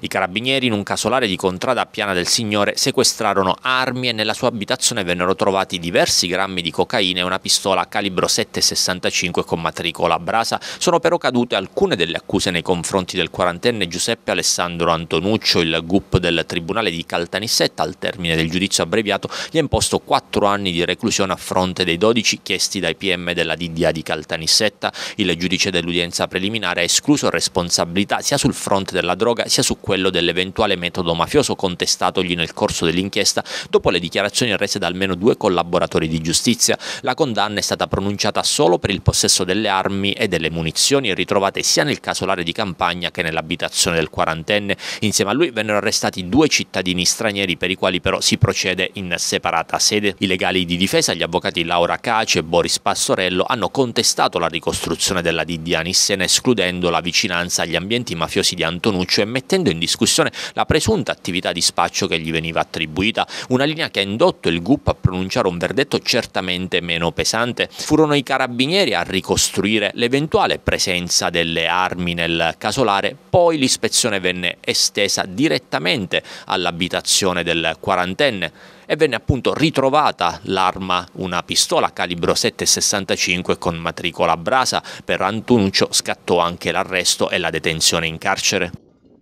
I carabinieri in un casolare di Contrada a Piana del Signore sequestrarono armi e nella sua abitazione vennero trovati diversi grammi di cocaina e una pistola calibro 7,65 con matricola a brasa. Sono però cadute alcune delle accuse nei confronti del quarantenne Giuseppe Alessandro Antonuccio, il GUP del Tribunale di Caltanissetta. Al termine del giudizio abbreviato gli ha imposto 4 anni di reclusione a fronte dei 12 chiesti dai PM della DDA di Caltanissetta. Il giudice dell'udienza preliminare ha escluso responsabilità sia sul fronte della droga sia su quello quello dell'eventuale metodo mafioso contestatogli nel corso dell'inchiesta dopo le dichiarazioni rese da almeno due collaboratori di giustizia. La condanna è stata pronunciata solo per il possesso delle armi e delle munizioni ritrovate sia nel casolare di campagna che nell'abitazione del quarantenne. Insieme a lui vennero arrestati due cittadini stranieri per i quali però si procede in separata sede. I legali di difesa, gli avvocati Laura Cace e Boris Passorello, hanno contestato la ricostruzione della D Anissena escludendo la vicinanza agli ambienti mafiosi di Antonuccio e mettendo in in discussione la presunta attività di spaccio che gli veniva attribuita, una linea che ha indotto il GUP a pronunciare un verdetto certamente meno pesante. Furono i carabinieri a ricostruire l'eventuale presenza delle armi nel casolare, poi l'ispezione venne estesa direttamente all'abitazione del quarantenne e venne appunto ritrovata l'arma, una pistola calibro 7,65 con matricola brasa. Per Antuccio scattò anche l'arresto e la detenzione in carcere.